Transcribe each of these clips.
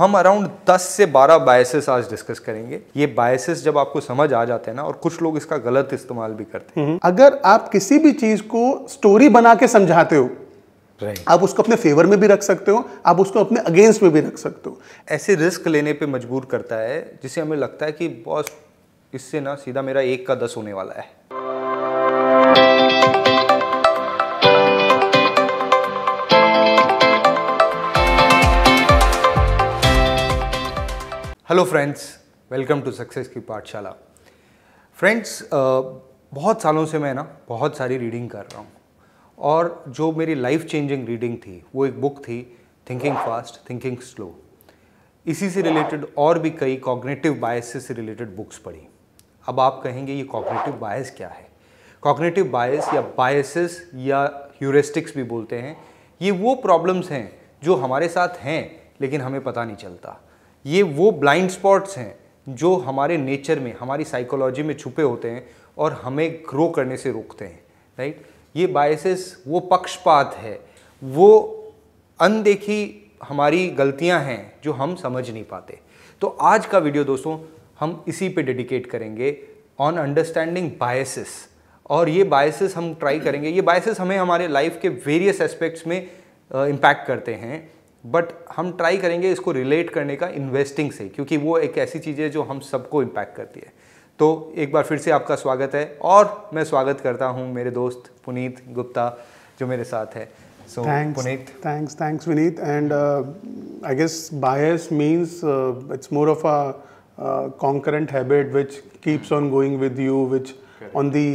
हम अराउंड 10 से 12 बायसेस आज डिस्कस करेंगे ये बायसेस जब आपको समझ आ जाते हैं ना और कुछ लोग इसका गलत इस्तेमाल भी करते हैं हम्म। अगर आप किसी भी चीज को स्टोरी बना के समझाते हो आप उसको अपने फेवर में भी रख सकते हो आप उसको अपने अगेंस्ट में भी रख सकते हो ऐसे रिस्क लेने पे मजबूर करता है जिसे हमें लगता है कि बॉस इससे ना सीधा मेरा एक का दस होने वाला है hello friends welcome to success की पाठशाला फ्रेंड्स बहुत सालों से मैं ना बहुत सारी रीडिंग कर रहा हूँ और जो मेरी लाइफ चेंजिंग रीडिंग थी वो एक बुक थी थिंकिंग फास्ट थिंकिंग स्लो इसी से रिलेटेड और भी कई कॉग्नेटिव बायस से रिलेटेड बुक्स पढ़ी अब आप कहेंगे ये कॉग्नेटिव बायस क्या है कॉग्नेटिव बायस या बायसेस या ह्यूरिस्टिक्स भी बोलते हैं ये वो प्रॉब्लम्स हैं जो हमारे साथ हैं लेकिन हमें पता नहीं चलता ये वो ब्लाइंड स्पॉट्स हैं जो हमारे नेचर में हमारी साइकोलॉजी में छुपे होते हैं और हमें ग्रो करने से रोकते हैं राइट ये बायसेस वो पक्षपात है वो अनदेखी हमारी गलतियां हैं जो हम समझ नहीं पाते तो आज का वीडियो दोस्तों हम इसी पे डेडिकेट करेंगे ऑन अंडरस्टैंडिंग बायसेस और ये बायसेस हम ट्राई करेंगे ये बायसेस हमें हमारे लाइफ के वेरियस एस्पेक्ट्स में इम्पैक्ट uh, करते हैं बट हम ट्राई करेंगे इसको रिलेट करने का इन्वेस्टिंग से क्योंकि वो एक ऐसी चीज़ है जो हम सबको इम्पैक्ट करती है तो एक बार फिर से आपका स्वागत है और मैं स्वागत करता हूँ मेरे दोस्त पुनीत गुप्ता जो मेरे साथ है so Puneet thanks thanks Vineet and I guess bias means it's more of a concurrent habit which keeps on going with you which on the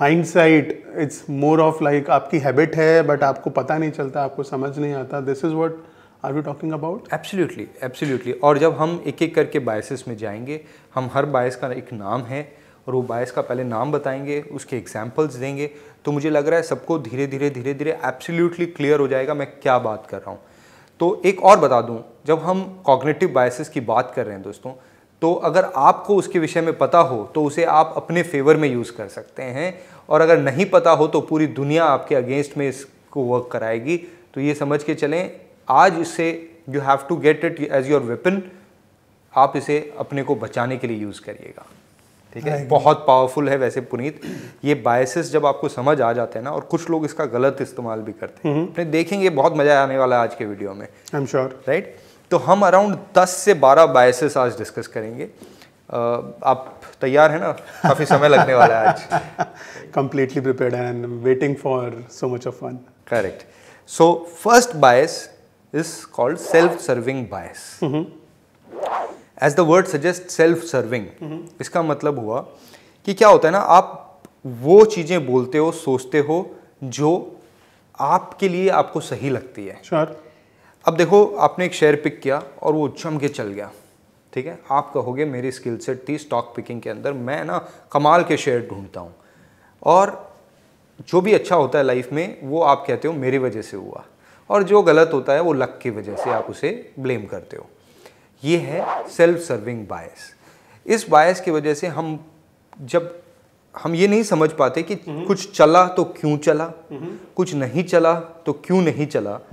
hind side it's more of like आपकी हैबिट है बट आपको पता नहीं चलता आपको समझ नहीं आता this is what are you talking about absolutely absolutely और जब हम एक एक करके बायसेस में जाएंगे हम हर बायस का एक नाम है और वो बायस का पहले नाम बताएंगे उसके एग्जाम्पल्स देंगे तो मुझे लग रहा है सबको धीरे धीरे धीरे धीरे एब्सोल्युटली क्लियर हो जाएगा मैं क्या बात कर रहा हूँ तो एक और बता दूँ जब हम कॉग्नेटिव बायसेस की बात कर रहे हैं दोस्तों तो अगर आपको उसके विषय में पता हो तो उसे आप अपने फेवर में यूज़ कर सकते हैं और अगर नहीं पता हो तो पूरी दुनिया आपके अगेंस्ट में इसको वर्क कराएगी तो ये समझ के चलें आज इसे you have to get it as your weapon आप इसे अपने को बचाने के लिए यूज़ करिएगा ठीक है बहुत पावरफुल है वैसे पुनीत ये बायसेस जब आपको समझ आ जाते हैं ना और कुछ लोग इसका गलत इस्तेमाल भी करते हैं हम्म। अपने देखेंगे बहुत मजा आने वाला है आज के वीडियो में आई एम श्योर राइट तो हम अराउंड 10 से 12 बायसेस आज डिस्कस करेंगे Uh, आप तैयार हैं ना काफ़ी समय लगने वाला है आज completely prepared and waiting for so much of fun correct so first bias is called self-serving bias. As the word suggest self serving इसका मतलब हुआ कि क्या होता है ना आप वो चीज़ें बोलते हो सोचते हो जो आपके लिए आपको सही लगती है sure. अब देखो आपने एक शेयर पिक किया और वो जम के चल गया ठीक है आप कहोगे मेरी स्किल सेट थी स्टॉक पिकिंग के अंदर मैं ना कमाल के शेयर ढूंढता हूँ और जो भी अच्छा होता है लाइफ में वो आप कहते हो मेरी वजह से हुआ और जो गलत होता है वो लक की वजह से आप उसे ब्लेम करते हो ये है सेल्फ सर्विंग बायस इस बायस की वजह से हम जब हम ये नहीं समझ पाते कि हम्म। कुछ चला तो क्यों चला हम्म। कुछ नहीं चला तो क्यों नहीं चला राइट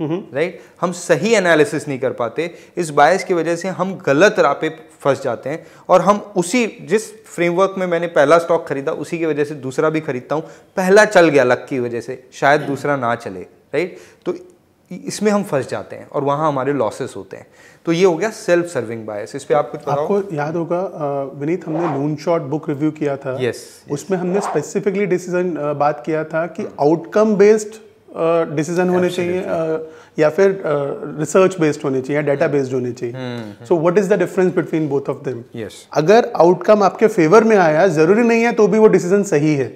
हम्म। हम सही एनालिसिस नहीं कर पाते इस बायस की वजह से हम गलत राह पे फंस जाते हैं और हम उसी जिस फ्रेमवर्क में मैंने पहला स्टॉक खरीदा उसी की वजह से दूसरा भी खरीदता हूँ पहला चल गया लक की वजह से शायद दूसरा ना चले राइट तो इसमें हम फंस जाते हैं और वहाँ हमारे लॉसेस होते हैं तो ये हो गया सेल्फ सर्विंग बायस इस पर आप कुछ आपको याद होगा विनीत हमने लून शॉट बुक रिव्यू किया था यस उसमें हमने स्पेसिफिकली डिसीजन बात किया था कि आउटकम बेस्ड डिसीजन होने चाहिए या फिर रिसर्च बेस्ड होने चाहिए या डेटा बेस्ड होने चाहिए so what is the difference between both of them अगर आउटकम आपके फेवर में आया जरूरी नहीं है तो भी वो डिसीजन सही है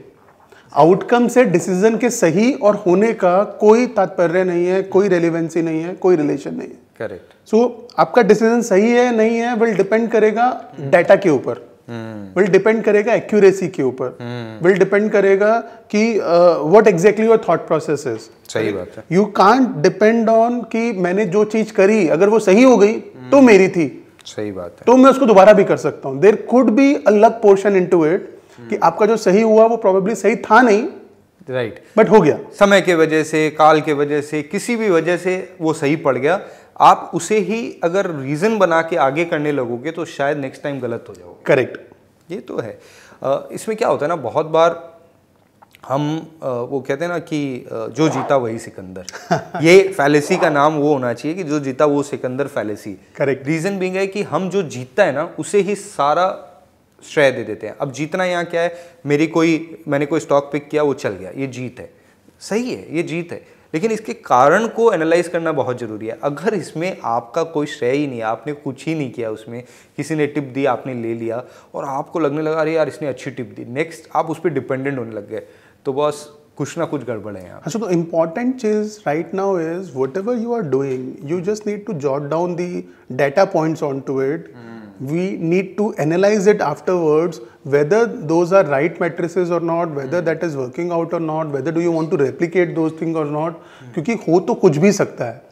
आउटकम से डिसीजन के सही और होने का कोई तात्पर्य नहीं है कोई रेलिवेंसी नहीं है कोई रिलेशन नहीं है करेक्ट सो so, आपका डिसीजन सही है नहीं है विल डिपेंड करेगा डाटा के ऊपर विल hmm. डिपेंड करेगा एक्यूरेसी के ऊपर विल hmm. डिपेंड करेगा कि what exactly your thought process is सही बात है यू कांट डिपेंड ऑन कि मैंने जो चीज करी अगर वो सही हो गई तो hmm. मेरी थी सही बात है तो मैं उसको दोबारा भी कर सकता हूँ देर कुड बी अलग पोर्शन इन टू इट कि आपका जो सही हुआ वो प्रॉबेबली सही था नहीं राइट right. बट हो गया समय के वजह से काल के वजह से किसी भी वजह से वो सही पड़ गया आप उसे ही अगर रीज़न बना के आगे करने लगोगे तो शायद नेक्स्ट टाइम गलत हो जाओगे करेक्ट ये तो है इसमें क्या होता है ना बहुत बार हम वो कहते हैं ना कि जो जीता वही सिकंदर ये फैलेसी का नाम वो होना चाहिए कि जो जीता वो Sikandar fallacy correct reason being है कि हम जो जीतता है ना उसे ही सारा श्रेय दे देते हैं अब जीतना यहाँ क्या है मेरी कोई मैंने कोई स्टॉक पिक किया वो चल गया ये जीत है सही है ये जीत है लेकिन इसके कारण को एनालाइज करना बहुत ज़रूरी है अगर इसमें आपका कोई श्रेय ही नहीं है आपने कुछ ही नहीं किया उसमें किसी ने टिप दी आपने ले लिया और आपको लगने लगा अरे यार इसने अच्छी टिप दी नेक्स्ट आप उस पर डिपेंडेंट होने लग गए तो बस कुछ ना कुछ गड़बड़ है यहाँ अच्छा तो इम्पॉर्टेंट चीज़ right now is whatever you are doing you just need to jot down the data points on to it we need to analyze it afterwards whether those are right matrices or not whether that is working out or not whether do you want to replicate those thing or not क्योंकि हो तो कुछ भी सकता है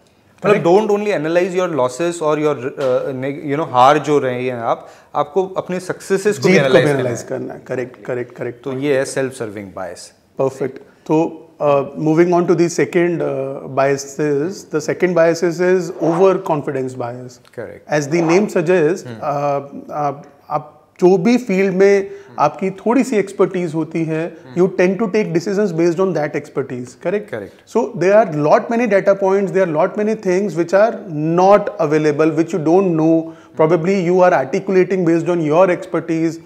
मतलब don't only analyse your losses और your you know हार जो रहे हैं आप आपको अपने सक्सेसेस को एनालाइज करना है करेक्ट करेक्ट करेक्ट तो ये है सेल्फ सर्विंग बायस परफेक्ट तो Uh, moving on to the second uh, biases, the second biases is overconfidence bias. Correct. As the name suggests, hmm. uh, आप जो भी फील्ड में आपकी थोड़ी सी एक्सपर्टीज होती है you tend to take decisions based on that expertise correct correct so they are lot many data points they are lot many things which are not available which you don't know probably you are articulating based on your expertise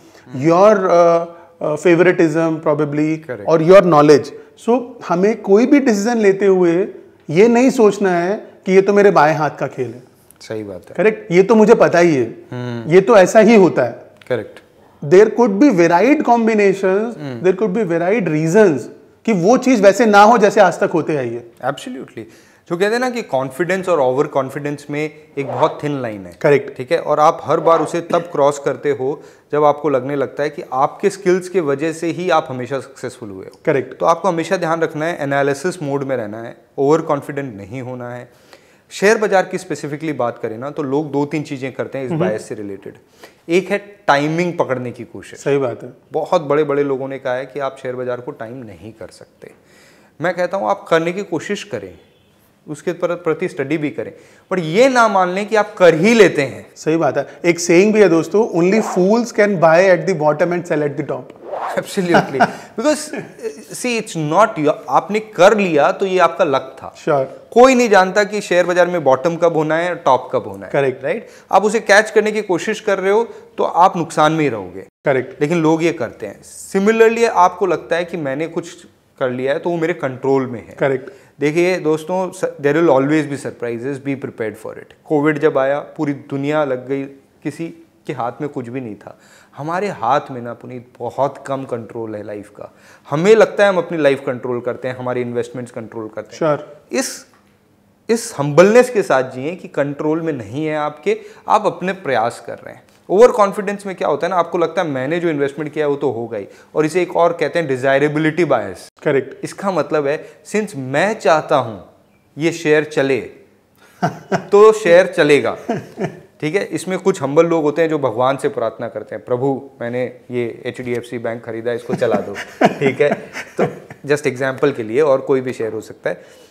your favouritism probably और your knowledge so so, हमें कोई भी decision लेते हुए ये नहीं सोचना है कि ये तो मेरे बाएं हाथ का खेल है सही बात है करेक्ट ये तो मुझे पता ही है hmm. ये तो ऐसा ही होता है correct there could be varied combination there could be varied reason कि वो चीज वैसे ना हो जैसे आज तक होते आई है एब्सोल्यूटली जो कहते हैं ना कि कॉन्फिडेंस और ओवर कॉन्फिडेंस में एक बहुत थिन लाइन है करेक्ट ठीक है और आप हर बार उसे तब क्रॉस करते हो जब आपको लगने लगता है कि आपके स्किल्स के वजह से ही आप हमेशा सक्सेसफुल हुए हो करेक्ट तो आपको हमेशा ध्यान रखना है एनालिसिस मोड में रहना है ओवर कॉन्फिडेंट नहीं होना है शेयर बाजार की स्पेसिफिकली बात करें ना तो लोग दो तीन चीज़ें करते हैं इस बायस से रिलेटेड एक है टाइमिंग पकड़ने की कोशिश सही बात है बहुत बड़े बड़े लोगों ने कहा है कि आप शेयर बाजार को टाइम नहीं कर सकते मैं कहता हूँ आप करने की कोशिश करें उसके प्रति स्टडी भी करें बट ये ना मान लें कि आप कर ही लेते हैं सही बात है एक सेइंग भी है दोस्तों only fools can buy at the bottom and sell at the top absolutely because see it's not your आपने कर लिया तो ये आपका लक था श्योर sure. कोई नहीं जानता कि शेयर बाजार में बॉटम कब होना है टॉप कब होना है करेक्ट राइट right? आप उसे कैच करने की कोशिश कर रहे हो तो आप नुकसान में ही रहोगे करेक्ट लेकिन लोग ये करते हैं सिमिलरली आपको लगता है कि मैंने कुछ कर लिया है तो वो मेरे कंट्रोल में है करेक्ट देखिए दोस्तों there will always be surprises be prepare for it Covid जब आया पूरी दुनिया लग गई किसी के हाथ में कुछ भी नहीं था हमारे हाथ में ना पुनीत बहुत कम कंट्रोल है लाइफ का हमें लगता है हम अपनी लाइफ कंट्रोल करते हैं हमारे इन्वेस्टमेंट्स कंट्रोल करते हैं sure. इस इस हम्बलनेस के साथ जिए कि कंट्रोल में नहीं है आपके आप अपने प्रयास कर रहे हैं ओवर कॉन्फिडेंस में क्या होता है ना आपको लगता है मैंने जो इन्वेस्टमेंट किया है वो तो होगा ही और इसे एक और कहते हैं डिजायरेबिलिटी बायस करेक्ट इसका मतलब है सिंस मैं चाहता हूं ये शेयर चले तो शेयर चलेगा ठीक है इसमें कुछ हम्बल लोग होते हैं जो भगवान से प्रार्थना करते हैं प्रभु मैंने ये H D F C bank खरीदा इसको चला दो ठीक है तो जस्ट एग्जाम्पल के लिए और कोई भी शेयर हो सकता है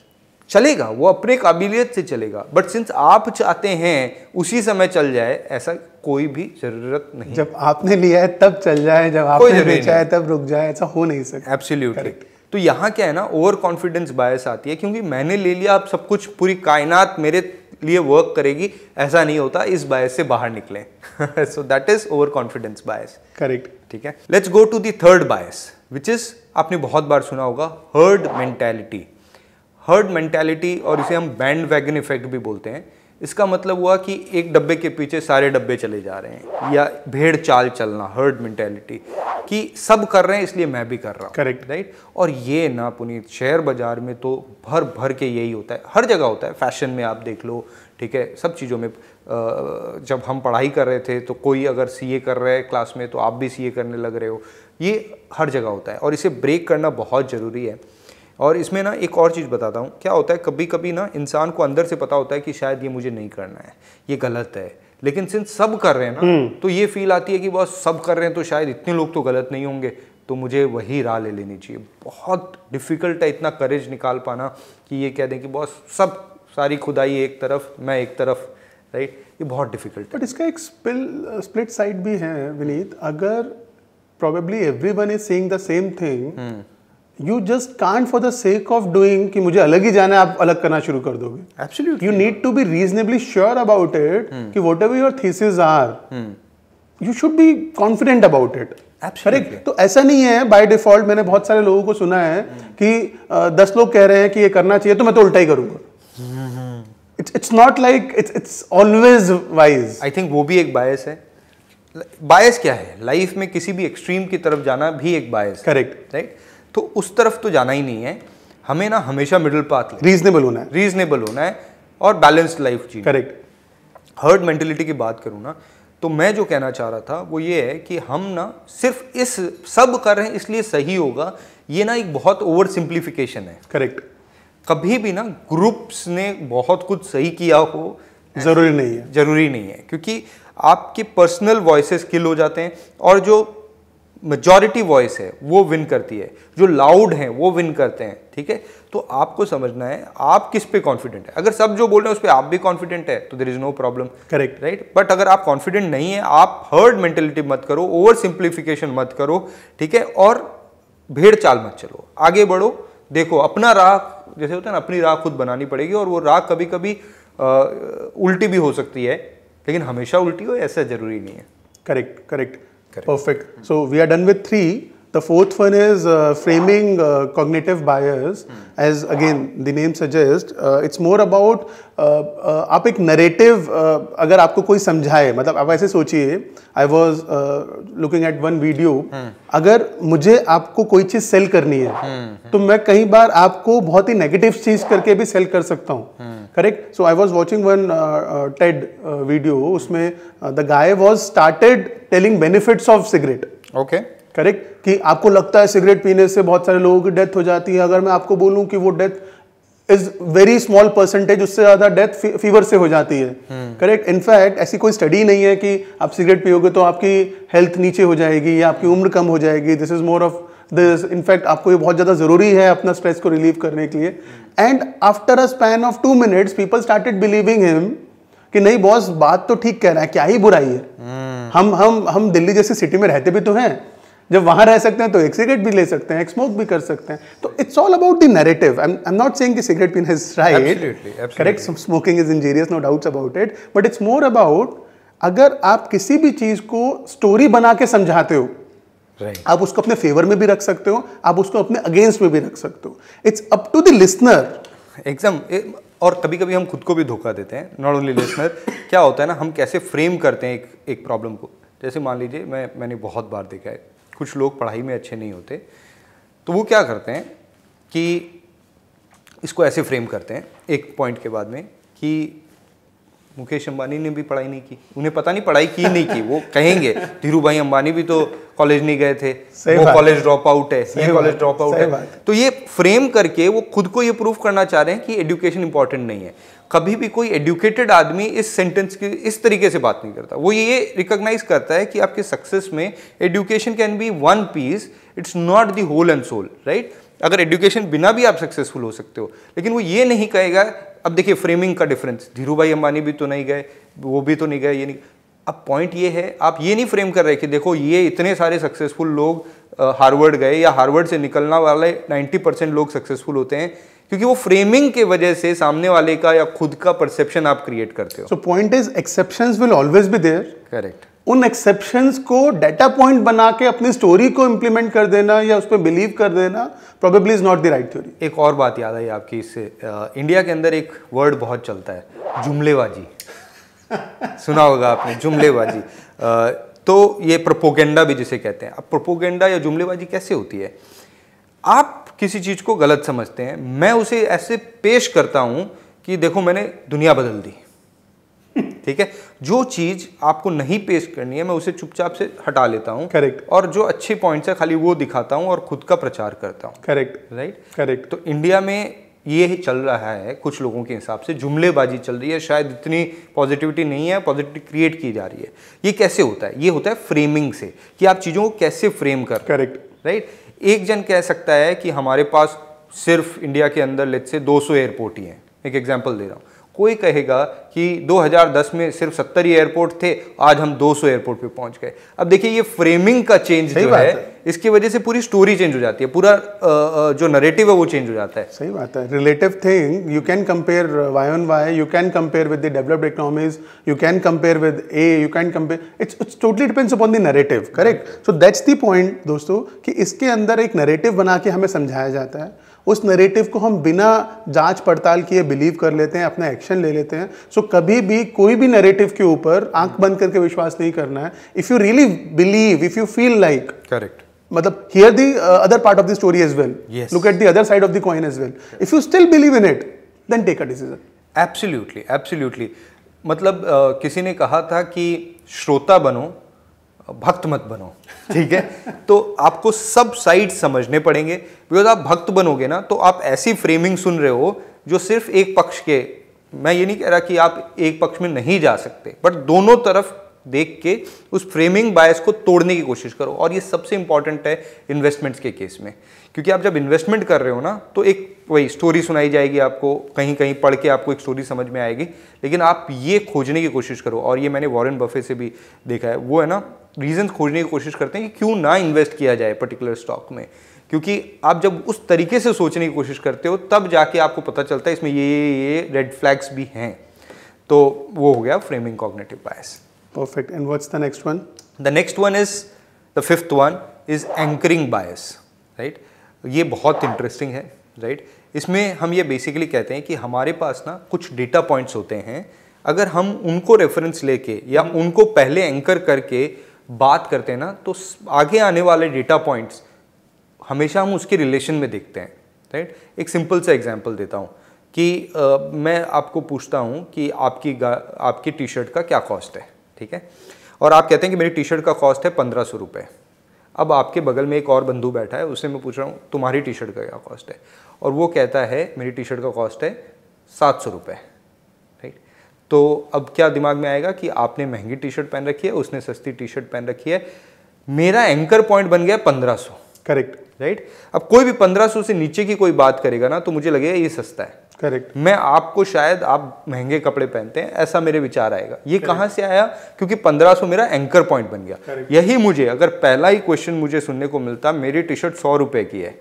चलेगा वो अपने काबिलियत से चलेगा बट सिंस आप चाहते हैं उसी समय चल जाए ऐसा कोई भी जरूरत नहीं जब आपने लिया है तब चल जाए जब आपने बेचा है तब रुक जाए ऐसा हो नहीं सकता एब्सोल्युटली तो यहाँ क्या है ना ओवर कॉन्फिडेंस बायस आती है क्योंकि मैंने ले लिया आप सब कुछ पूरी कायनात मेरे लिए वर्क करेगी ऐसा नहीं होता इस बायस से बाहर निकले so that is over confidence bias correct ठीक है let's go to the third bias which is आपने बहुत बार सुना होगा हर्ड मेंटेलिटी हर्ड मेंटेलिटी और इसे हम बैंड वैगन इफेक्ट भी बोलते हैं इसका मतलब हुआ कि एक डब्बे के पीछे सारे डब्बे चले जा रहे हैं या भेड़ चाल चलना हर्ड मेंटेलिटी कि सब कर रहे हैं इसलिए मैं भी कर रहा हूँ करेक्ट राइट और ये ना पुनीत शेयर बाजार में तो भर भर के यही होता है हर जगह होता है फैशन में आप देख लो ठीक है सब चीज़ों में जब हम पढ़ाई कर रहे थे तो कोई अगर सीए कर रहा है क्लास में तो आप भी सीए करने लग रहे हो ये हर जगह होता है और इसे ब्रेक करना बहुत ज़रूरी है और इसमें ना एक और चीज़ बताता हूँ क्या होता है कभी कभी ना इंसान को अंदर से पता होता है कि शायद ये मुझे नहीं करना है ये गलत है लेकिन सिंस सब कर रहे हैं ना हम्म। तो ये फील आती है कि बस सब कर रहे हैं तो शायद इतने लोग तो गलत नहीं होंगे तो मुझे वही राह ले लेनी चाहिए बहुत डिफ़िकल्ट है इतना करेज निकाल पाना कि ये कह दें कि बॉस सब सारी खुदाई एक तरफ मैं एक तरफ राइट ये बहुत डिफिकल्ट बट इसका एक स्पिल स्प्लिट साइड भी है विनीत अगर probably every one is saying the same thing you just can't for the sake of doing कि मुझे अलग ही जाना है आप अलग करना शुरू कर दोगे absolutely you need to be reasonably sure about it कि whatever your thesis are you should be confident about it correct तो ऐसा नहीं है बाय डिफॉल्ट मैंने बहुत सारे लोगों को सुना है hmm. कि दस लोग कह रहे हैं कि ये करना चाहिए तो मैं तो उल्टा ही करूंगा it's it's not like it's it's always wise I think वो भी एक बायस है बायस क्या है लाइफ में किसी भी एक्सट्रीम की तरफ जाना भी एक बायस करेक्ट राइट तो उस तरफ तो जाना ही नहीं है हमें ना हमेशा मिडिल पाथ रीजनेबल होना है रीजनेबल होना है और बैलेंस्ड लाइफ जी करेक्ट हर्ड मेंटेलिटी की बात करूँ ना तो मैं जो कहना चाह रहा था वो ये है कि हम ना सिर्फ इस सब कर रहे हैं इसलिए सही होगा ये ना एक बहुत ओवर सिंप्लीफिकेशन है करेक्ट कभी भी ना ग्रुप्स ने बहुत कुछ सही किया हो ज़रूरी नहीं है ज़रूरी नहीं है क्योंकि आपके पर्सनल वॉइस किल हो जाते हैं और जो मेजॉरिटी वॉइस है वो विन करती है जो लाउड हैं वो विन करते हैं ठीक है तो आपको समझना है आप किस पे कॉन्फिडेंट है अगर सब जो बोल रहे हैं उस पर आप भी कॉन्फिडेंट है तो there is no problem correct right but अगर आप कॉन्फिडेंट नहीं है आप हर्ड मेंटेलिटी मत करो ओवर सिंप्लीफिकेशन मत करो ठीक है और भेड़ चाल मत चलो आगे बढ़ो देखो अपना राह जैसे होता है ना अपनी राह खुद बनानी पड़ेगी और वो राह कभी कभी उल्टी भी हो सकती है लेकिन हमेशा उल्टी हो ऐसा जरूरी नहीं है correct correct Correct. Perfect. So we are done with three. The fourth one is uh, framing uh, cognitive bias. mm Hmm. As again the name suggests, uh, it's more about आप एक नरेटिव अगर आपको कोई समझाए मतलब आप ऐसे सोचिए I was looking at one video अगर मुझे आपको कोई चीज़ सेल करनी है hmm. तो मैं कई बार आपको बहुत ही नेगेटिव चीज़ करके भी सेल कर सकता हूँ hmm. Correct so I was watching one TED video उसमें the guy was started telling benefits of cigarette okay correct कि आपको लगता है सिगरेट पीने से बहुत सारे लोगों की डेथ हो जाती है अगर मैं आपको बोलूं कि वो death is very small percentage उससे ज्यादा डेथ फीवर से हो जाती है करेक्ट hmm. इनफैक्ट ऐसी कोई स्टडी नहीं है कि आप सिगरेट पियोगे तो आपकी हेल्थ नीचे हो जाएगी या आपकी उम्र कम हो जाएगी this is more of this in fact आपको ये बहुत ज़्यादा ज़रूरी है अपना स्ट्रेस को रिलीव करने के लिए and after a span of two minutes people started believing him कि नहीं बॉस बात तो ठीक कह रहा है क्या ही बुराई है hmm. हम हम हम दिल्ली जैसी सिटी में रहते भी तो हैं जब वहां रह सकते हैं तो एक सिगरेट भी ले सकते हैं एक स्मोक भी कर सकते हैं तो it's all about the narrative I am not saying कि सिगरेट पीना is right correct smoking is injurious no doubts about it but it's more about अगर आप किसी भी चीज को स्टोरी बना के समझाते हो right. आप उसको अपने फेवर में भी रख सकते हो आप उसको अपने अगेंस्ट में भी रख सकते हो it's up to the listener exam और कभी कभी हम खुद को भी धोखा देते हैं नॉट ओनली लिसनर क्या होता है ना हम कैसे फ्रेम करते हैं एक एक प्रॉब्लम को जैसे मान लीजिए मैं मैंने बहुत बार देखा है कुछ लोग पढ़ाई में अच्छे नहीं होते तो वो क्या करते हैं कि इसको ऐसे फ्रेम करते हैं एक पॉइंट के बाद में कि मुकेश अंबानी ने भी पढ़ाई नहीं की उन्हें पता नहीं पढ़ाई की नहीं की वो कहेंगे धीरू भाई अंबानी भी तो कॉलेज नहीं गए थे वो कॉलेज ड्रॉप आउट है ये कॉलेज ड्रॉप आउट है तो ये फ्रेम करके वो खुद को ये प्रूव करना चाह रहे हैं कि एडुकेशन इंपॉर्टेंट नहीं है कभी भी कोई एडुकेटेड आदमी इस सेंटेंस की इस तरीके से बात नहीं करता वो ये रिकॉग्नाइज करता है कि आपके सक्सेस में education can be one piece it's not the whole and soul right अगर एडुकेशन बिना भी आप सक्सेसफुल हो सकते हो लेकिन वो ये नहीं कहेगा अब देखिए फ्रेमिंग का डिफरेंस धीरू भाई अंबानी भी तो नहीं गए वो भी तो नहीं गए ये नहीं अब पॉइंट ये है आप ये नहीं फ्रेम कर रहे कि देखो ये इतने सारे सक्सेसफुल लोग हार्वर्ड गए या हार्वर्ड से निकलना वाले 90 परसेंट लोग सक्सेसफुल होते हैं क्योंकि वो फ्रेमिंग के वजह से सामने वाले का या खुद का परसेप्शन आप क्रिएट करते हो so point is exception will always be there correct उन एक्सेप्शन को डाटा पॉइंट बना के अपनी स्टोरी को इम्प्लीमेंट कर देना या उस पर बिलीव कर देना probably is not the right theory एक और बात याद आई आपकी इससे इंडिया के अंदर एक वर्ड बहुत चलता है जुमलेबाजी सुना होगा आपने जुमलेबाजी तो ये प्रोपोगेंडा भी जिसे कहते हैं अब प्रोपोगेंडा या जुमलेबाजी कैसे होती है आप किसी चीज़ को गलत समझते हैं मैं उसे ऐसे पेश करता हूं कि देखो मैंने दुनिया बदल दी ठीक है जो चीज़ आपको नहीं पेश करनी है मैं उसे चुपचाप से हटा लेता हूँ करेक्ट और जो अच्छे पॉइंट्स है खाली वो दिखाता हूं और खुद का प्रचार करता हूँ करेक्ट राइट करेक्ट तो इंडिया में ये चल रहा है कुछ लोगों के हिसाब से जुमलेबाजी चल रही है शायद इतनी पॉजिटिविटी नहीं है पॉजिटिविटी क्रिएट की जा रही है ये कैसे होता है ये होता है फ्रेमिंग से कि आप चीज़ों को कैसे फ्रेम कर करेक्ट राइट एक जन कह सकता है कि हमारे पास सिर्फ इंडिया के अंदर लेट से 200 एयरपोर्ट ही हैं एक एग्जाम्पल दे रहा हूँ कोई कहेगा कि 2010 में सिर्फ 70 ही एयरपोर्ट थे आज हम 200 एयरपोर्ट पे पहुंच गए अब देखिए ये फ्रेमिंग का चेंज जो है, है इसकी वजह से पूरी स्टोरी चेंज हो जाती है पूरा जो नरेटिव है वो चेंज हो जाता है सही बात है relative thing you can compare Y on Y you can compare with the developed economies you can compare with a you can compare it's it's totally depends upon the narrative correct so that's the point दोस्तों कि इसके अंदर एक narrative बना के हमें समझाया जाता है उस नरेटिव को हम बिना जांच पड़ताल किए बिलीव कर लेते हैं अपना एक्शन ले लेते हैं सो so, कभी भी कोई भी नरेटिव के ऊपर आंख बंद करके विश्वास नहीं करना है if you really believe if you feel like correct मतलब hear the other part of the story as well look at the other side of the coin as well if you still believe in it then take a decision absolutely absolutely मतलब uh, किसी ने कहा था कि श्रोता बनो भक्त मत बनो ठीक है तो आपको सब साइड समझने पड़ेंगे बिकॉज आप भक्त बनोगे ना तो आप ऐसी फ्रेमिंग सुन रहे हो जो सिर्फ एक पक्ष के मैं ये नहीं कह रहा कि आप एक पक्ष में नहीं जा सकते बट दोनों तरफ देख के उस फ्रेमिंग बायस को तोड़ने की कोशिश करो और ये सबसे इंपॉर्टेंट है इन्वेस्टमेंट्स के केस में क्योंकि आप जब इन्वेस्टमेंट कर रहे हो ना तो एक वही स्टोरी सुनाई जाएगी आपको कहीं कहीं पढ़ के आपको एक स्टोरी समझ में आएगी लेकिन आप ये खोजने की कोशिश करो और ये मैंने वॉरेन बफे से भी देखा है वो है ना रीज़न खोजने की कोशिश करते हैं कि क्यों ना इन्वेस्ट किया जाए पर्टिकुलर स्टॉक में क्योंकि आप जब उस तरीके से सोचने की कोशिश करते हो तब जाके आपको पता चलता है इसमें ये ये रेड फ्लैग्स भी हैं तो वो हो गया framing cognitive bias Perfect. And what's the next one? The next one is, the fifth one is anchoring bias, right? ये बहुत इंटरेस्टिंग है राइट right? इसमें हम ये बेसिकली कहते हैं कि हमारे पास ना कुछ डेटा पॉइंट्स होते हैं अगर हम उनको रेफरेंस लेके या हम्म। उनको पहले एंकर करके बात करते हैं ना तो आगे आने वाले डेटा पॉइंट्स हमेशा हम उसके रिलेशन में देखते हैं राइट right? एक सिंपल सा एग्जांपल देता हूँ कि आ, मैं आपको पूछता हूँ कि आपकी आपकी टी शर्ट का क्या कॉस्ट है ठीक है और आप कहते हैं कि मेरी टी शर्ट का कॉस्ट है पंद्रह सौ रुपये अब आपके बगल में एक और बंधु बैठा है उससे मैं पूछ रहा हूँ तुम्हारी टी शर्ट का क्या कॉस्ट है और वो कहता है मेरी टी शर्ट का कॉस्ट है सात सौ रुपये राइट तो अब क्या दिमाग में आएगा कि आपने महंगी टी शर्ट पहन रखी है उसने सस्ती टी शर्ट पहन रखी है मेरा एंकर पॉइंट बन गया पंद्रह सौ करेक्ट राइट अब कोई भी पंद्रह सौ से नीचे की कोई बात करेगा ना तो मुझे लगेगा ये सस्ता है करेक्ट मैं आपको शायद आप महंगे कपड़े पहनते हैं ऐसा मेरे विचार आएगा ये कहाँ से आया क्योंकि 1500 मेरा एंकर पॉइंट बन गया Correct. यही मुझे अगर पहला ही क्वेश्चन मुझे सुनने को मिलता मेरी टी शर्ट सौ रुपये की है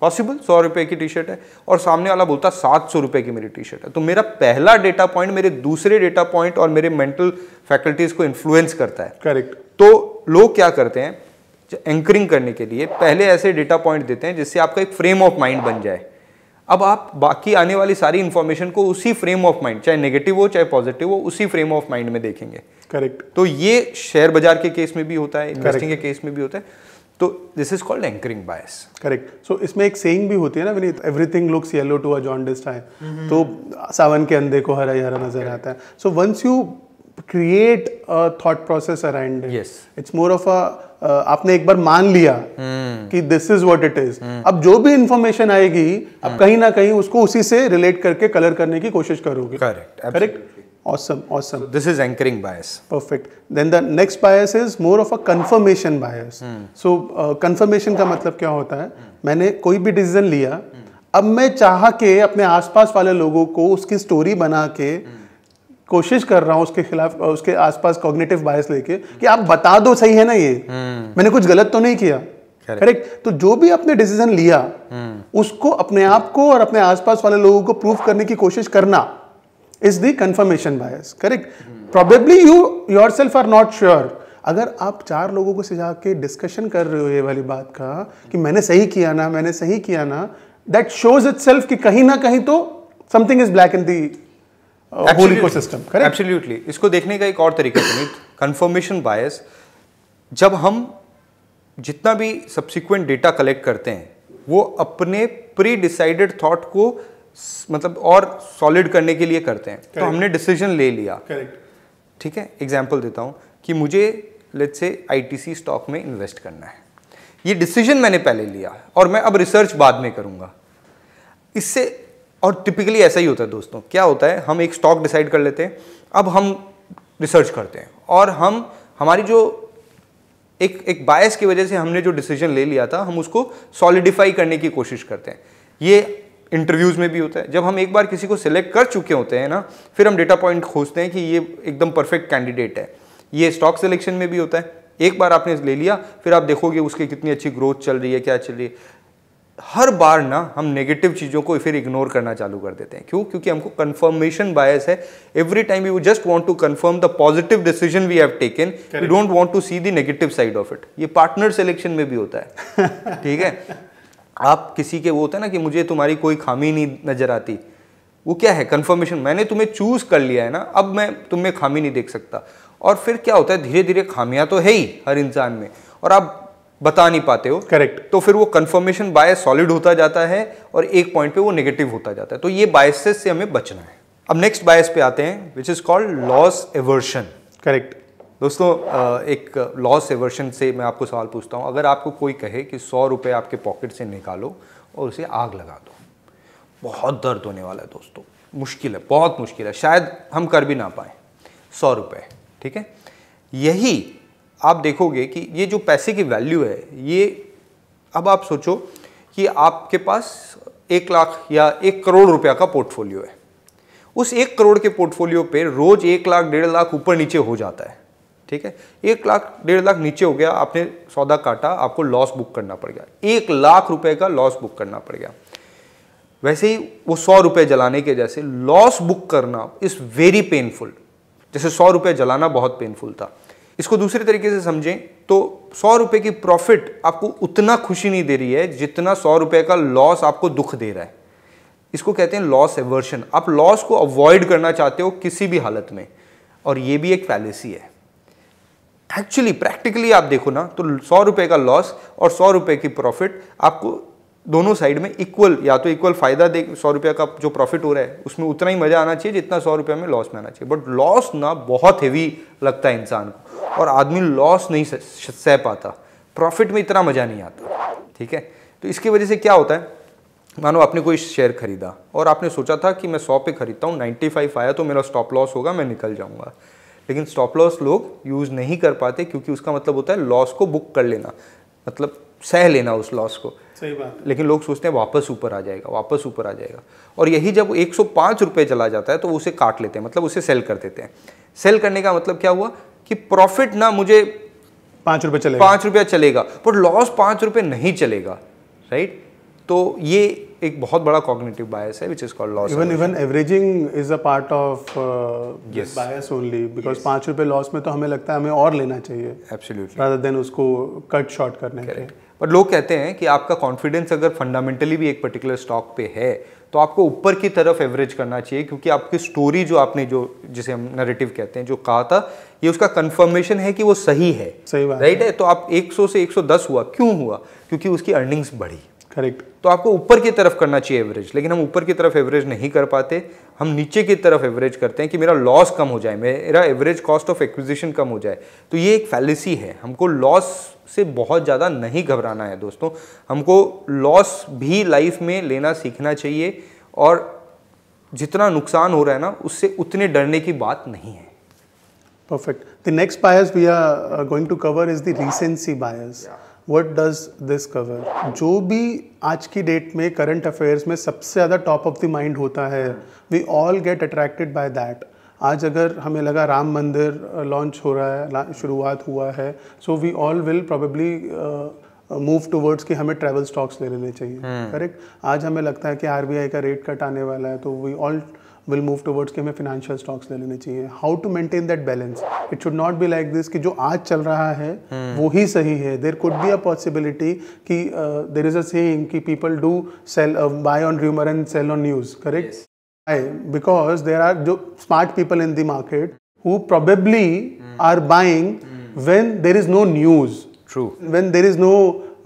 पॉसिबल सौ रुपये की टी शर्ट है और सामने वाला बोलता सात सौ रुपये की मेरी टी शर्ट है तो मेरा पहला डेटा पॉइंट मेरे दूसरे डेटा पॉइंट और मेरे मेंटल फैकल्टीज को इन्फ्लुएंस करता है करेक्ट तो लोग क्या करते हैं एंकरिंग करने के लिए पहले ऐसे डेटा पॉइंट देते हैं जिससे आपका एक फ्रेम ऑफ माइंड बन जाए अब आप बाकी आने वाली सारी इन्फॉर्मेशन को उसी फ्रेम ऑफ माइंड चाहे नेगेटिव हो चाहे पॉजिटिव हो उसी फ्रेम ऑफ माइंड में देखेंगे करेक्ट तो ये शेयर बाजार के केस में भी होता है इन्वेस्टिंग के केस में भी होता है तो this is called anchoring bias correct so इसमें एक सेइंग भी होती है ना Vineet everything looks yellow to a jaundiced eye तो सावन के अंधे को हरा ही हरा नजर okay. आता है so once you create a thought process around it. Yes. It's more of आपने एक बार मान लिया हम्म। कि this is what it is अब जो भी इंफॉर्मेशन आएगी अब हम्म। कहीं ना कहीं उसको उसी से रिलेट करके कलर करने की कोशिश करोगे correct correct awesome awesome so this is anchoring bias perfect then the next bias is more of a confirmation bias hmm. का मतलब क्या होता है मैंने कोई भी डिसीजन लिया अब मैं चाह के अपने आसपास वाले लोगों को उसकी स्टोरी बना के hmm. कोशिश कर रहा हूँ उसके खिलाफ उसके आसपास कॉग्निटिव बायस लेके कि आप बता दो सही है ना ये हम्म। मैंने कुछ गलत तो नहीं किया करेक्ट तो जो भी आपने डिसीजन लिया हम्म। उसको अपने आप को और अपने आसपास वाले लोगों को प्रूव करने की कोशिश करना is the confirmation bias correct probably you yourself are not sure अगर आप चार लोगों को सिझा के डिस्कशन कर रहे हो ये वाली बात का कि मैंने सही किया ना मैंने सही किया ना दैट शोज इट सेल्फ कि कहीं ना कहीं तो something is black in the whole ecosystem correct absolutely इसको देखने का एक और तरीका है कंफर्मेशन बायस जब हम जितना भी सब्सिक्वेंट डेटा कलेक्ट करते हैं वो अपने प्री डिसाइडेड थॉट को मतलब और सॉलिड करने के लिए करते हैं तो Correct. तो हमने डिसीजन ले लिया करेक्ट ठीक है एग्जाम्पल देता हूँ कि मुझे लेट्स से आईटीसी स्टॉक में इन्वेस्ट करना है ये डिसीजन मैंने पहले लिया और मैं अब रिसर्च बाद में करूंगा इससे और टिपिकली ऐसा ही होता है दोस्तों क्या होता है हम एक स्टॉक डिसाइड कर लेते हैं अब हम रिसर्च करते हैं और हम हमारी जो एक एक बायस की वजह से हमने जो डिसीजन ले लिया था हम उसको सॉलिडिफाई करने की कोशिश करते हैं ये इंटरव्यूज़ में भी होता है जब हम एक बार किसी को सिलेक्ट कर चुके होते हैं ना फिर हम डेटा पॉइंट खोजते हैं कि ये एकदम परफेक्ट कैंडिडेट है ये स्टॉक सिलेक्शन में भी होता है एक बार आपने ले लिया फिर आप देखोगे उसकी कितनी अच्छी ग्रोथ चल रही है क्या चल रही है हर बार ना हम नेगेटिव चीज़ों को फिर इग्नोर करना चालू कर देते हैं क्यों क्योंकि हमको कंफर्मेशन बायस है every time we just want to confirm the positive decision we have taken we don't want to see the negative side of it ये पार्टनर सिलेक्शन में भी होता है ठीक है आप किसी के वो होता है ना कि मुझे तुम्हारी कोई खामी नहीं नज़र आती वो क्या है कन्फर्मेशन मैंने तुम्हें चूज़ कर लिया है ना अब मैं तुम्हें खामी नहीं देख सकता और फिर क्या होता है धीरे धीरे खामियां तो है ही हर इंसान में और आप बता नहीं पाते हो करेक्ट तो फिर वो कन्फर्मेशन बायस सॉलिड होता जाता है और एक पॉइंट पे वो नेगेटिव होता जाता है तो ये बायसेस से हमें बचना है अब नेक्स्ट बायस पे आते हैं which is called loss aversion correct दोस्तों एक लॉस एवर्शन से मैं आपको सवाल पूछता हूँ अगर आपको कोई कहे कि सौ रुपये आपके पॉकेट से निकालो और उसे आग लगा दो बहुत दर्द होने वाला है दोस्तों मुश्किल है बहुत मुश्किल है शायद हम कर भी ना पाए सौ रुपये ठीक है यही आप देखोगे कि ये जो पैसे की वैल्यू है ये अब आप सोचो कि आपके पास एक लाख या एक करोड़ रुपया का पोर्टफोलियो है उस एक करोड़ के पोर्टफोलियो पे रोज एक लाख डेढ़ लाख ऊपर नीचे हो जाता है ठीक है एक लाख डेढ़ लाख नीचे हो गया आपने सौदा काटा आपको लॉस बुक करना पड़ गया एक लाख रुपए का लॉस बुक करना पड़ गया वैसे ही वो सौ रुपये जलाने के जैसे लॉस बुक करना इज़ वेरी पेनफुल जैसे सौ रुपये जलाना बहुत पेनफुल था इसको दूसरे तरीके से समझें तो सौ रुपये की प्रॉफिट आपको उतना खुशी नहीं दे रही है जितना सौ रुपये का लॉस आपको दुख दे रहा है इसको कहते हैं लॉस एवर्शन आप लॉस को अवॉइड करना चाहते हो किसी भी हालत में और ये भी एक फैलेसी है एक्चुअली प्रैक्टिकली आप देखो ना तो सौ रुपये का लॉस और सौ रुपये की प्रॉफिट आपको दोनों साइड में इक्वल या तो इक्वल फायदा दे सौ रुपये का जो प्रॉफिट हो रहा है उसमें उतना ही मज़ा आना चाहिए जितना सौ रुपये में लॉस में आना चाहिए बट लॉस ना बहुत हेवी लगता है इंसान को और आदमी लॉस नहीं सह पाता प्रॉफिट में इतना मज़ा नहीं आता ठीक है तो इसकी वजह से क्या होता है मानो आपने कोई शेयर खरीदा और आपने सोचा था कि मैं सौ पे खरीदता हूँ फाइव आया तो मेरा स्टॉप लॉस होगा मैं निकल जाऊँगा लेकिन स्टॉप लॉस लोग यूज़ नहीं कर पाते क्योंकि उसका मतलब होता है लॉस को बुक कर लेना मतलब सह लेना उस लॉस को सही बात लेकिन लोग सोचते हैं वापस ऊपर आ जाएगा वापस ऊपर आ जाएगा और यही जब एक सौ चला जाता है तो उसे काट लेते हैं मतलब उसे सेल कर देते हैं सेल करने का मतलब क्या हुआ कि प्रॉफिट ना मुझे पांच रुपये चलेगा पांच रुपया चलेगा पर लॉस पांच रुपये नहीं चलेगा राइट तो ये एक बहुत बड़ा कॉग्निटिव बायस है which is called loss even even averaging is a part of bias only because पांच रुपए लॉस में तो हमें लगता है हमें और लेना चाहिए एब्सोल्युटली रादर देन उसको कट शॉर्ट करने के बट लोग कहते हैं कि आपका कॉन्फिडेंस अगर फंडामेंटली भी एक पर्टिकुलर स्टॉक पे है तो आपको ऊपर की तरफ एवरेज करना चाहिए क्योंकि आपकी स्टोरी जो आपने जो जिसे हम नरेटिव कहते हैं जो कहा था ये उसका कंफर्मेशन है कि वो सही है सही बात राइट है तो आप 100 से 110 हुआ क्यों हुआ क्योंकि उसकी अर्निंग्स बढ़ी करेक्ट तो आपको ऊपर की तरफ करना चाहिए एवरेज लेकिन हम ऊपर की तरफ एवरेज नहीं कर पाते हम नीचे की तरफ एवरेज करते हैं कि मेरा लॉस कम हो जाए मेरा एवरेज कॉस्ट ऑफ एक्विजिशन कम हो जाए तो ये एक फैलिसी है हमको लॉस से बहुत ज़्यादा नहीं घबराना है दोस्तों हमको लॉस भी लाइफ में लेना सीखना चाहिए और जितना नुकसान हो रहा है ना उससे उतने डरने की बात नहीं है Perfect. The next bias we are uh, going to cover is the recency bias. What does this cover जो भी आज की डेट में करंट अफेयर्स में सबसे ज़्यादा टॉप ऑफ द माइंड होता है we all get attracted by that आज अगर हमें लगा राम मंदिर लॉन्च uh, हो रहा है शुरुआत हुआ है so we all will probably move towards कि हमें ट्रेवल स्टॉक्स ले लेने चाहिए करेक्ट हम्म. आज हमें लगता है कि आई का रेट कट आने वाला है तो we all all... will move towards कि हमें फिनेंशियल स्टॉक्स ले लेने चाहिए how to maintain that balance it should not be like this कि जो आज चल रहा है hmm. वो ही सही है there could be a possibility कि देर इज अ सेइंग कि people do sell buy on rumour and sell on news correct because there are smart people in the market who probably mm. are buying mm. when there is no news. True. When there is no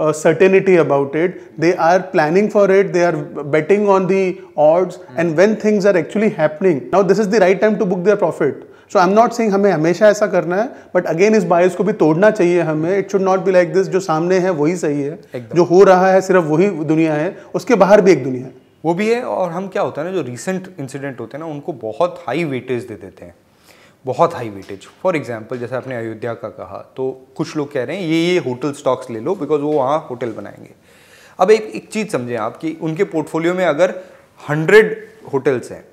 uh, certainty about it. They are planning for it. They are betting on the odds mm. and when things are actually happening. Now this is the right time to book their profit. So I am not saying हमें हमेशा ऐसा करना है but again इस बायस को भी तोड़ना चाहिए हमें it should not be like this जो सामने है वही सही है जो हो रहा है सिर्फ वही दुनिया है उसके बाहर भी एक दुनिया है वो भी है और हम क्या होता है ना जो रिसेंट इंसिडेंट होते हैं ना उनको बहुत हाई वेटेज दे देते हैं बहुत हाई वेटेज फॉर एग्जाम्पल जैसे आपने अयोध्या का कहा तो कुछ लोग कह रहे हैं ये ये होटल स्टॉक्स ले लो बिकॉज वो वहाँ होटल बनाएंगे अब एक एक चीज़ समझें आप कि उनके पोर्टफोलियो में अगर हंड्रेड होटल्स हैं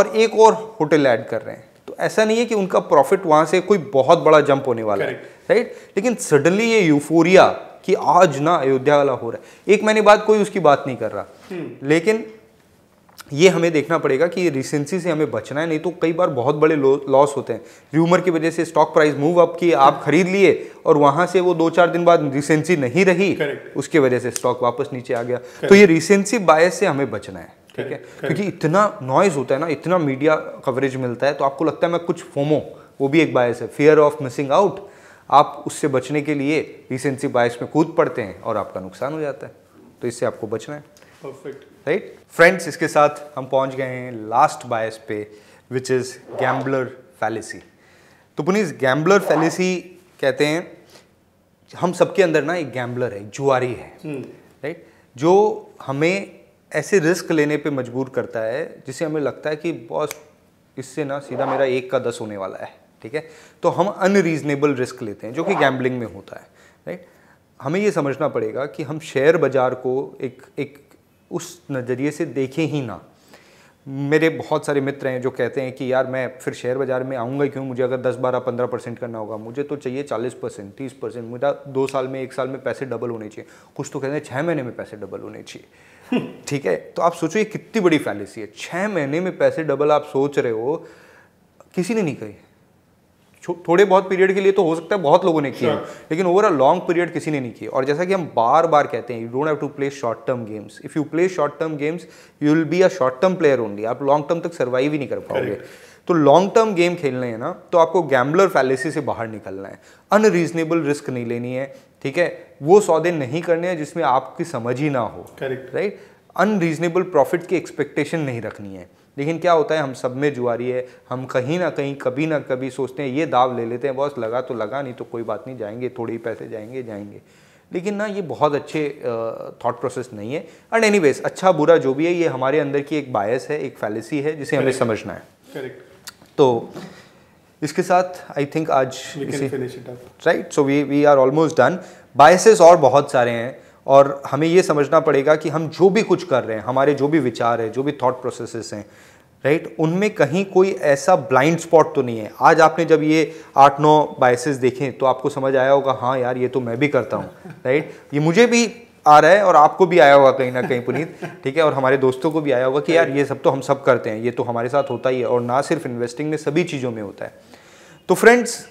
और एक और होटल ऐड कर रहे हैं तो ऐसा नहीं है कि उनका प्रॉफिट वहाँ से कोई बहुत बड़ा जंप होने वाला है राइट लेकिन सडनली ये यूफोरिया कि आज ना अयोध्या वाला हो रहा है एक महीने बाद कोई उसकी बात नहीं कर रहा हम्म। लेकिन ये हमें देखना पड़ेगा कि रिसेंसी से हमें बचना है नहीं तो कई बार बहुत बड़े लॉस होते हैं र्यूमर की वजह से स्टॉक प्राइस मूव अप की आप खरीद लिए और वहां से वो दो चार दिन बाद रिसेंसी नहीं रही उसके वजह से स्टॉक वापस नीचे आ गया तो ये रिसेंसी बायस से हमें बचना है ठीक है क्योंकि इतना नॉइज होता है ना इतना मीडिया कवरेज मिलता है तो आपको लगता है मैं कुछ फोमो वो भी एक बायस है फियर ऑफ मिसिंग आउट आप उससे बचने के लिए रिसेंसी बायस में कूद पड़ते हैं और आपका नुकसान हो जाता है तो इससे आपको बचना है परफेक्ट राइट फ्रेंड्स इसके साथ हम पहुंच गए हैं लास्ट बायस पे विच इज़ गैम्बलर फैलेसी तो पुनीस गैम्बलर फैलेसी कहते हैं हम सबके अंदर ना एक गैम्बलर है जुआरी है राइट हम्म। जो हमें ऐसे रिस्क लेने पे मजबूर करता है जिसे हमें लगता है कि बॉस इससे ना सीधा मेरा एक का दस होने वाला है ठीक है तो हम अनरीजनेबल रिस्क लेते हैं जो कि गैम्बलिंग में होता है राइट हमें ये समझना पड़ेगा कि हम शेयर बाज़ार को एक एक उस नज़रिए से देखें ही ना मेरे बहुत सारे मित्र हैं जो कहते हैं कि यार मैं फिर शेयर बाज़ार में आऊँगा क्यों मुझे अगर 10 बारह 15 परसेंट करना होगा मुझे तो चाहिए 40 परसेंट तीस परसेंट मुझे दो साल में एक साल में पैसे डबल होने चाहिए कुछ तो कहते हैं छः महीने में पैसे डबल होने चाहिए ठीक है तो आप सोचो ये कितनी बड़ी फैलेसी है छः महीने में पैसे डबल आप सोच रहे हो किसी ने नहीं कही थोड़े बहुत पीरियड के लिए तो हो सकता है बहुत लोगों ने किया sure. लेकिन ओवर अ लॉन्ग पीरियड किसी ने नहीं किया और जैसा कि हम बार बार कहते हैं you don't have to play short term games if you play short term games you will be a short term player only आप लॉन्ग टर्म तक सर्वाइव ही नहीं कर पाओगे तो लॉन्ग टर्म गेम खेलने हैं ना तो आपको गैम्बलर फैलेसी से बाहर निकलना है अनरीजनेबल रिस्क नहीं लेनी है ठीक है वो सौदे नहीं करने हैं जिसमें आपकी समझ ही ना हो करेक्ट राइट अनरीजनेबल प्रॉफिट की एक्सपेक्टेशन नहीं रखनी है लेकिन क्या होता है हम सब में जुआरी है हम कहीं ना कहीं कभी ना कभी सोचते हैं ये दाव ले लेते हैं बॉस लगा तो लगा नहीं तो कोई बात नहीं जाएंगे थोड़े ही पैसे जाएंगे जाएंगे लेकिन ना ये बहुत अच्छे थॉट प्रोसेस नहीं है एंड एनी अच्छा बुरा जो भी है ये हमारे अंदर की एक बायस है एक फैलेसी है जिसे हमें समझना है करेक्ट तो इसके साथ आई थिंक आज right so we we are almost done biases और बहुत सारे हैं और हमें ये समझना पड़ेगा कि हम जो भी कुछ कर रहे हैं हमारे जो भी विचार है जो भी थॉट प्रोसेसेस हैं राइट उनमें कहीं कोई ऐसा ब्लाइंड स्पॉट तो नहीं है आज आपने जब ये आठ नौ बायसेस देखें तो आपको समझ आया होगा हाँ यार ये तो मैं भी करता हूँ राइट ये मुझे भी आ रहा है और आपको भी आया होगा कहीं ना कहीं पुनीत ठीक है और हमारे दोस्तों को भी आया होगा कि यार ये सब तो हम सब करते हैं ये तो हमारे साथ होता ही है और ना सिर्फ इन्वेस्टिंग में सभी चीज़ों में होता है तो फ्रेंड्स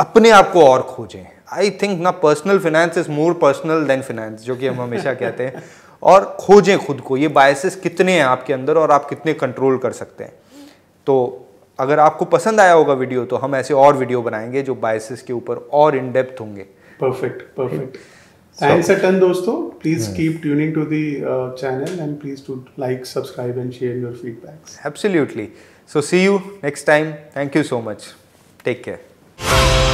अपने आप को और खोजें आई थिंक ना personal finance is more personal than finance जो कि हम हमेशा कहते हैं और खोजें खुद को ये बायसेस कितने हैं आपके अंदर और आप कितने कंट्रोल कर सकते हैं तो अगर आपको पसंद आया होगा वीडियो तो हम ऐसे और वीडियो बनाएंगे जो बायसेस के ऊपर और इन डेप्थ होंगे perfect perfect thanks a ton दोस्तों please keep tuning to the channel and please to like subscribe and share your feedbacks absolutely so see you next time thank you so much take care